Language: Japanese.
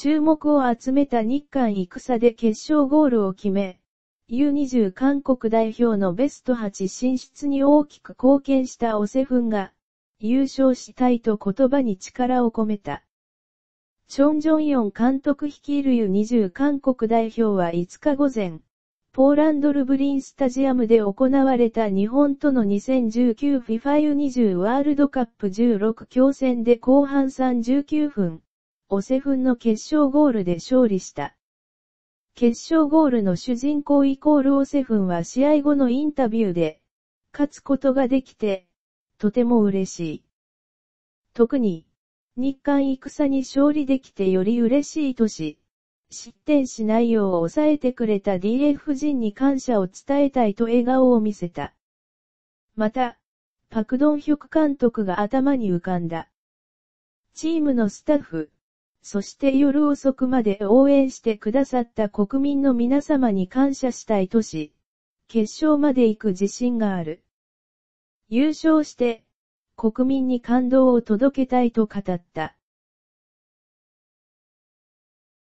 注目を集めた日韓戦で決勝ゴールを決め、U20 韓国代表のベスト8進出に大きく貢献したオセフンが、優勝したいと言葉に力を込めた。チョン・ジョンヨン監督率いる U20 韓国代表は5日午前、ポーランドルブリンスタジアムで行われた日本との 2019FIFA U20 ワールドカップ16強戦で後半3 9分、オセフンの決勝ゴールで勝利した。決勝ゴールの主人公イコールオセフンは試合後のインタビューで、勝つことができて、とても嬉しい。特に、日韓戦に勝利できてより嬉しいとし、失点しないよう抑えてくれた DF 人に感謝を伝えたいと笑顔を見せた。また、パクドンヒョク監督が頭に浮かんだ。チームのスタッフ、そして夜遅くまで応援してくださった国民の皆様に感謝したいとし、決勝まで行く自信がある。優勝して、国民に感動を届けたいと語った。